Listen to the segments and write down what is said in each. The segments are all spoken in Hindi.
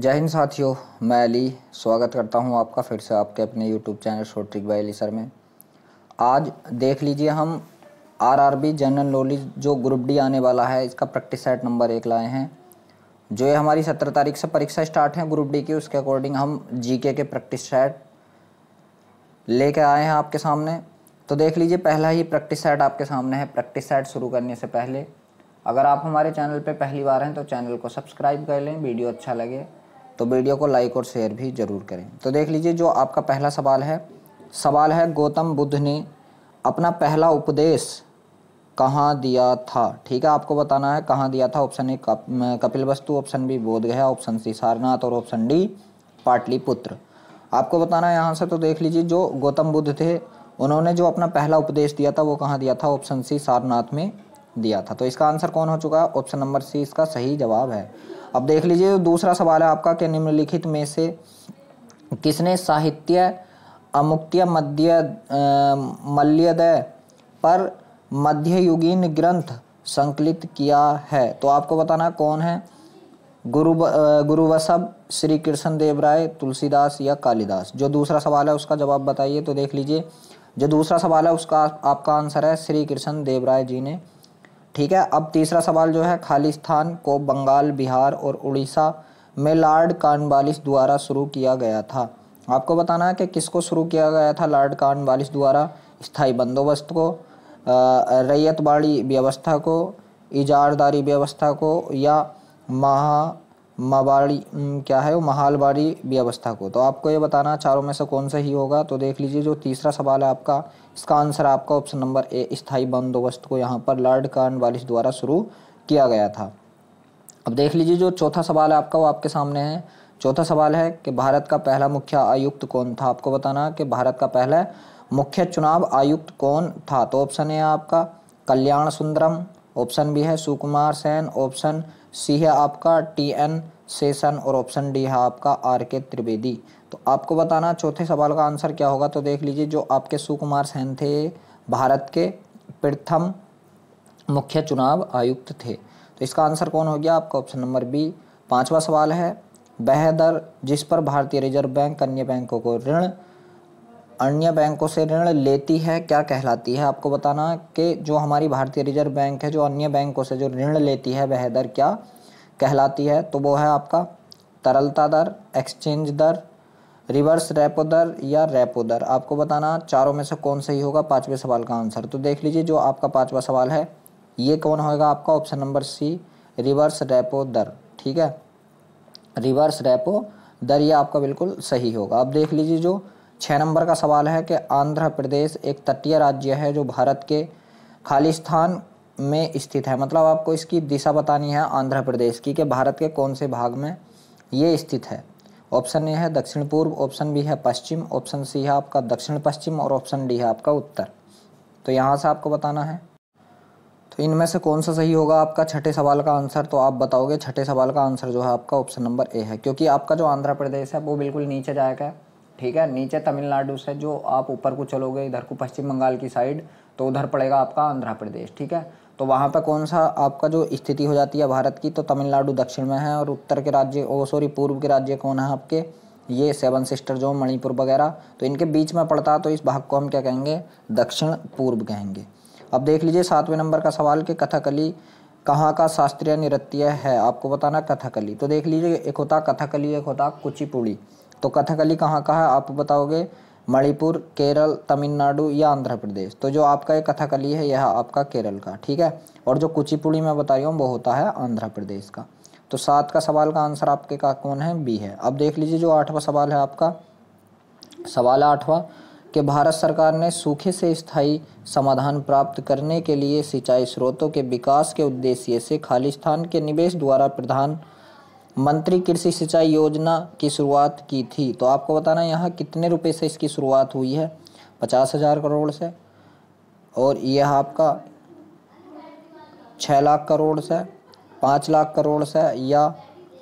जय हिंद साथियों मैं अली स्वागत करता हूं आपका फिर से आपके अपने YouTube channel Shotrick by Ali sir में आज देख लीजिए हम आरआरबी जनरल नॉलेज जो ग्रुप डी आने वाला है इसका प्रैक्टिस सेट नंबर एक लाए हैं जो ये हमारी सत्रह तारीख से परीक्षा स्टार्ट है ग्रुप डी की उसके अकॉर्डिंग हम जी के प्रैक्टिस सेट लेके आए हैं आपके सामने तो देख लीजिए पहला ही प्रैक्टिस सेट आपके सामने है प्रैक्टिस सेट शुरू करने से पहले अगर आप हमारे चैनल पर पहली बार हैं तो चैनल को सब्सक्राइब कर लें वीडियो अच्छा लगे तो वीडियो को लाइक और शेयर भी ज़रूर करें तो देख लीजिए जो आपका पहला सवाल है सवाल है गौतम बुद्ध ने अपना पहला उपदेश कहाँ दिया था ठीक है आपको बताना है कहाँ दिया था ऑप्शन ए कपिल वस्तु ऑप्शन बी बोध गया ऑप्शन सी सारनाथ और ऑप्शन डी पाटलिपुत्र आपको बताना है यहाँ से तो देख लीजिए जो गौतम बुद्ध थे उन्होंने जो अपना पहला उपदेश दिया था वो कहाँ दिया था ऑप्शन सी सारनाथ में दिया था तो इसका आंसर कौन हो चुका है ऑप्शन नंबर सी इसका सही जवाब है अब देख लीजिए दूसरा सवाल है आपका कि निम्नलिखित में से किसने साहित्य अमुक्त्य मध्य मल्यदय पर मध्ययुगीन ग्रंथ संकलित किया है तो आपको बताना कौन है गुरु गुरुवसभ श्री कृष्ण देव राय तुलसीदास या कालिदास जो दूसरा सवाल है उसका जवाब बताइए तो देख लीजिए जो दूसरा सवाल है उसका आपका आंसर है श्री कृष्ण देव राय जी ने ठीक है अब तीसरा सवाल जो है खालिस्तान को बंगाल बिहार और उड़ीसा में लॉर्ड कानवालिस द्वारा शुरू किया गया था आपको बताना है कि किसको शुरू किया गया था लॉर्ड कानवालिस द्वारा स्थाई बंदोबस्त को रैयतबाड़ी व्यवस्था को इजारदारी व्यवस्था को या महा माबाड़ी क्या है वो महालबाड़ी व्यवस्था को तो आपको ये बताना चारों में से कौन सा ही होगा तो देख लीजिए जो तीसरा सवाल है आपका इसका आंसर आपका ऑप्शन नंबर ए स्थाई बंदोबस्त को यहाँ पर लॉर्ड कार्न वालिस द्वारा शुरू किया गया था अब देख लीजिए जो चौथा सवाल है आपका वो आपके सामने है चौथा सवाल है कि भारत का पहला मुख्य आयुक्त कौन था आपको बताना कि भारत का पहला मुख्य चुनाव आयुक्त कौन था तो ऑप्शन है आपका कल्याण सुंदरम ऑप्शन बी है सुकुमार सेन ऑप्शन सी है आपका टी एन सेशन और ऑप्शन डी है आपका आर के त्रिवेदी तो आपको बताना चौथे सवाल का आंसर क्या होगा तो देख लीजिए जो आपके सुकुमार सेन थे भारत के प्रथम मुख्य चुनाव आयुक्त थे तो इसका आंसर कौन हो गया आपका ऑप्शन नंबर बी पांचवा सवाल है वह दर जिस पर भारतीय रिजर्व बैंक अन्य बैंकों को ऋण अन्य बैंकों से ऋण लेती है क्या कहलाती है आपको बताना कि जो हमारी भारतीय रिजर्व बैंक है जो अन्य बैंकों से जो ऋण लेती है वह दर क्या कहलाती है तो वो है आपका तरलता दर एक्सचेंज दर रिवर्स रेपो दर या रेपो दर आपको बताना चारों में से कौन सही होगा पाँचवें सवाल का आंसर तो देख लीजिए जो आपका पाँचवा सवाल है ये कौन होगा आपका option number C reverse repo दर ठीक है रिवर्स रेपो दर ये आपका बिल्कुल सही होगा अब देख लीजिए जो छः नंबर का सवाल है कि आंध्र प्रदेश एक तटीय राज्य है जो भारत के खालिस्तान में स्थित है मतलब आपको इसकी दिशा बतानी है आंध्र प्रदेश की कि भारत के कौन से भाग में ये स्थित है ऑप्शन ए है दक्षिण पूर्व ऑप्शन बी है पश्चिम ऑप्शन सी है आपका दक्षिण पश्चिम और ऑप्शन डी है आपका उत्तर तो यहाँ से आपको बताना है तो इनमें से कौन सा सही होगा आपका छठे सवाल का आंसर तो आप बताओगे छठे सवाल का आंसर जो है आपका ऑप्शन नंबर ए है क्योंकि आपका जो आंध्र प्रदेश है वो बिल्कुल नीचे जाएगा ठीक है नीचे तमिलनाडु से जो आप ऊपर को चलोगे इधर को पश्चिम बंगाल की साइड तो उधर पड़ेगा आपका आंध्र प्रदेश ठीक है तो वहाँ पर कौन सा आपका जो स्थिति हो जाती है भारत की तो तमिलनाडु दक्षिण में है और उत्तर के राज्य ओ सॉरी पूर्व के राज्य कौन है आपके ये सेवन सिस्टर जो मणिपुर वगैरह तो इनके बीच में पड़ता तो इस भाग को हम क्या कहेंगे दक्षिण पूर्व कहेंगे अब देख लीजिए सातवें नंबर का सवाल कि कथकली कहाँ का शास्त्रीय नृत्य है आपको बताना कथकली तो देख लीजिए एक होता कथकली एक होता कुचिपुड़ी तो कथकली कहाँ का है आप बताओगे मणिपुर केरल तमिलनाडु या आंध्र प्रदेश तो जो आपका ये कथकली है यह आपका केरल का ठीक है और जो कुचिपुड़ी मैं बता रही हूँ वो होता है आंध्र प्रदेश का तो सात का सवाल का आंसर आपके का कौन है बी है अब देख लीजिए जो आठवां सवाल है आपका सवाल आठवां कि भारत सरकार ने सूखे से स्थायी समाधान प्राप्त करने के लिए सिंचाई स्रोतों के विकास के उद्देश्य से खालिस्तान के निवेश द्वारा प्रधान मंत्री कृषि सिंचाई योजना की शुरुआत की थी तो आपको बताना है यहाँ कितने रुपए से इसकी शुरुआत हुई है पचास हज़ार करोड़ से और यह आपका छः लाख करोड़ से पाँच लाख करोड़ से या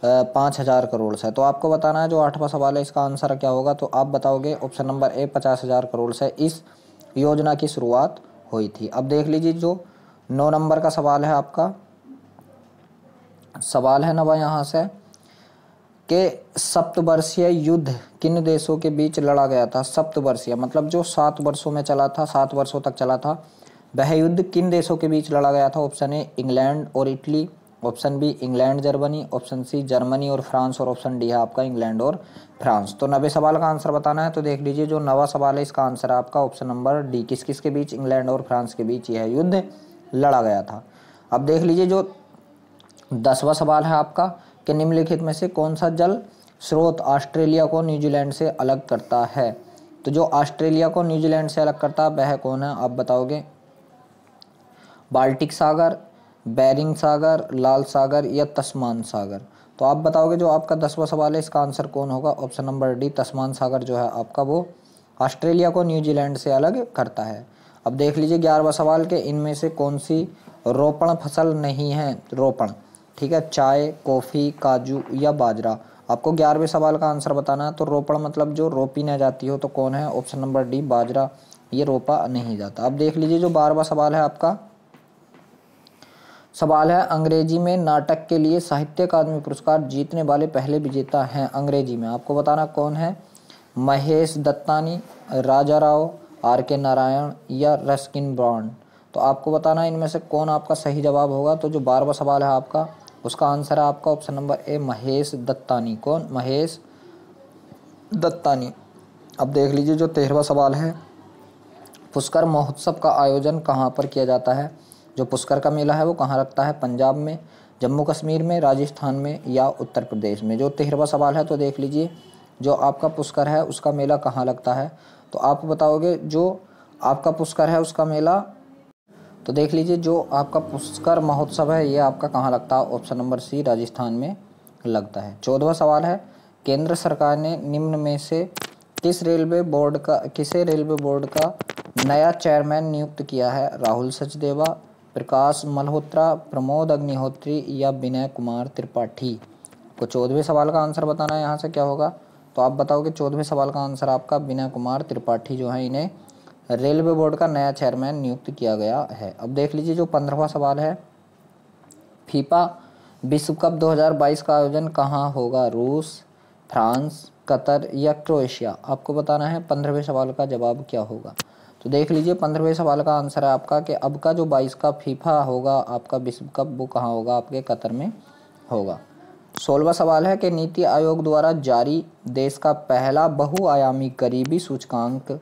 पाँच हज़ार करोड़ से तो आपको बताना है जो आठवां सवाल है इसका आंसर क्या होगा तो आप बताओगे ऑप्शन नंबर ए पचास हज़ार करोड़ से इस योजना की शुरुआत हुई थी अब देख लीजिए जो नौ नंबर का सवाल है आपका सवाल है नवा यहाँ से के सप्तवर्षीय युद्ध किन देशों के बीच लड़ा गया था सप्तवर्षीय मतलब जो सात वर्षों में चला था सात वर्षों तक चला था वह युद्ध किन देशों के बीच लड़ा गया था ऑप्शन ए इंग्लैंड और Italy option B England Germany option C Germany और फ्रांस और ऑप्शन डी है आपका इंग्लैंड और फ्रांस तो नवे सवाल का आंसर बताना है तो देख लीजिए जो नवा सवाल है इसका आंसर है आपका ऑप्शन नंबर डी किस किस के बीच इंग्लैंड और फ्रांस के बीच यह युद्ध लड़ा गया था अब देख लीजिए जो दसवा सवाल है आपका कि निम्नलिखित में से कौन सा जल स्रोत ऑस्ट्रेलिया को न्यूजीलैंड से अलग करता है तो जो ऑस्ट्रेलिया को न्यूजीलैंड से अलग करता है वह कौन है आप बताओगे बाल्टिक सागर बैरिंग सागर लाल सागर या तस्मान सागर तो आप बताओगे जो आपका दसवां सवाल है इसका आंसर कौन होगा ऑप्शन नंबर डी तस्मान सागर जो है आपका वो ऑस्ट्रेलिया को न्यूजीलैंड से अलग करता है अब देख लीजिए ग्यारहवा सवाल के इनमें से कौन सी रोपण फसल नहीं है रोपण ठीक है चाय कॉफ़ी काजू या बाजरा आपको ग्यारहवें सवाल का आंसर बताना है तो रोपड़ मतलब जो रोपी न जाती हो तो कौन है ऑप्शन नंबर डी बाजरा ये रोपा नहीं जाता अब देख लीजिए जो बारहवा सवाल है आपका सवाल है अंग्रेजी में नाटक के लिए साहित्य अकादमी पुरस्कार जीतने वाले पहले विजेता हैं अंग्रेजी में आपको बताना कौन है महेश दत्तानी राजा राव आर के नारायण या रस्किन ब्रॉन्ड तो आपको बताना इनमें से कौन आपका सही जवाब होगा तो जो बारहवा सवाल है आपका उसका आंसर है आपका option number A Mahesh Dattani कौन महेश दत्तानी अब देख लीजिए जो तेरहवा सवाल है पुष्कर महोत्सव का आयोजन कहाँ पर किया जाता है जो पुष्कर का मेला है वो कहाँ लगता है पंजाब में जम्मू कश्मीर में राजस्थान में या उत्तर प्रदेश में जो तेरहवा सवाल है तो देख लीजिए जो आपका पुष्कर है उसका मेला कहाँ लगता है तो आप बताओगे जो आपका पुष्कर है उसका मेला तो देख लीजिए जो आपका पुष्कर महोत्सव है ये आपका कहाँ लगता है ऑप्शन नंबर सी राजस्थान में लगता है चौदवा सवाल है केंद्र सरकार ने निम्न में से किस रेलवे बोर्ड का किसे रेलवे बोर्ड का नया चेयरमैन नियुक्त किया है राहुल सचदेवा प्रकाश मल्होत्रा प्रमोद अग्निहोत्री या विनय कुमार त्रिपाठी को चौदहवें सवाल का आंसर बताना है यहाँ से क्या होगा तो आप बताओगे चौदहवें सवाल का आंसर आपका विनय कुमार त्रिपाठी जो है इन्हें रेलवे बोर्ड का नया चेयरमैन नियुक्त किया गया है अब देख लीजिए जो पंद्रहवा सवाल है फीफा विश्व कप 2022 का आयोजन कहाँ होगा रूस फ्रांस कतर या क्रोएशिया आपको बताना है पंद्रहवें सवाल का जवाब क्या होगा तो देख लीजिए पंद्रहवें सवाल का आंसर है आपका कि अब का जो बाईस का फीफा होगा आपका विश्व कप वो कहाँ होगा आपके कतर में होगा सोलवा सवाल है कि नीति आयोग द्वारा जारी देश का पहला बहुआयामी गरीबी सूचकांक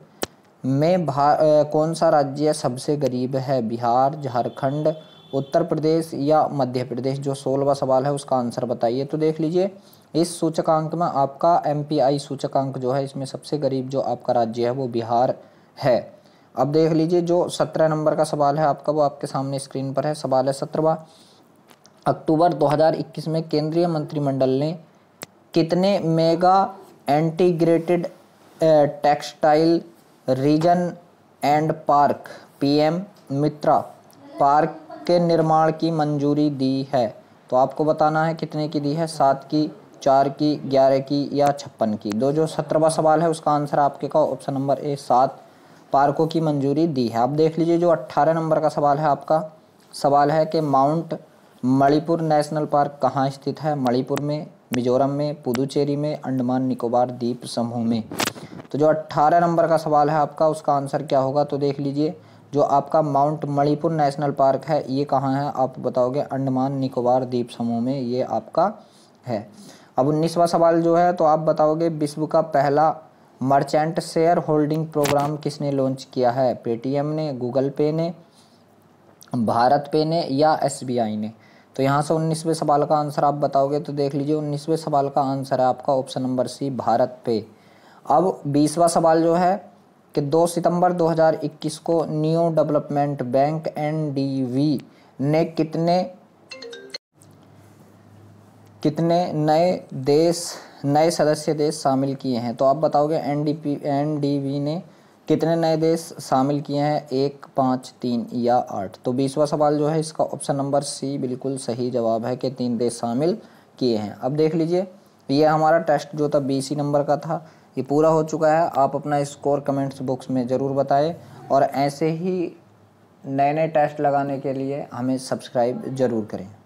में भा कौन सा राज्य सबसे गरीब है बिहार झारखंड उत्तर प्रदेश या मध्य प्रदेश जो सोलवा सवाल है उसका आंसर बताइए तो देख लीजिए इस सूचकांक में आपका एम सूचकांक जो है इसमें सबसे गरीब जो आपका राज्य है वो बिहार है अब देख लीजिए जो सत्रह नंबर का सवाल है आपका वो आपके सामने स्क्रीन पर है सवाल है सत्रहवा अक्टूबर 2021 में केंद्रीय मंत्रिमंडल ने कितने mega integrated textile region and park PM Mitra park के निर्माण की मंजूरी दी है तो आपको बताना है कितने की दी है सात की चार की ग्यारह की या छप्पन की दो जो सत्रहवा सवाल है उसका आंसर आपके का ऑप्शन नंबर ए सात पार्कों की मंजूरी दी है आप देख लीजिए जो अट्ठारह नंबर का सवाल है आपका सवाल है कि माउंट मणिपुर नेशनल पार्क कहाँ स्थित है मणिपुर में मिजोरम में पुदुचेरी में अंडमान निकोबार द्वीप समूह में तो जो अट्ठारह नंबर का सवाल है आपका उसका आंसर क्या होगा तो देख लीजिए जो आपका माउंट मणिपुर नेशनल पार्क है ये कहाँ है आप बताओगे अंडमान निकोबार द्वीप समूह में ये आपका है अब उन्नीसवा सवाल जो है तो आप बताओगे विश्व का पहला मर्चेंट शेयर होल्डिंग प्रोग्राम किसने लॉन्च किया है पेटीएम ने गूगल पे ने भारत पे ने या एसबीआई ने तो यहाँ से उन्नीसवें सवाल का आंसर आप बताओगे तो देख लीजिए उन्नीसवें सवाल का आंसर है आपका ऑप्शन नंबर सी भारत पे अब बीसवा सवाल जो है कि 2 सितंबर 2021 को न्यू डेवलपमेंट बैंक एन ने कितने कितने नए देश नए सदस्य देश शामिल किए हैं तो आप बताओगे N D P N D V ने कितने नए देश शामिल किए हैं एक पाँच तीन या आठ तो बीसवा सवाल जो है इसका ऑप्शन नंबर सी बिल्कुल सही जवाब है कि तीन देश शामिल किए हैं अब देख लीजिए ये हमारा टेस्ट जो था बीसी नंबर का था ये पूरा हो चुका है आप अपना स्कोर कमेंट्स बॉक्स में ज़रूर बताएं और ऐसे ही नए नए टेस्ट लगाने के लिए हमें सब्सक्राइब ज़रूर करें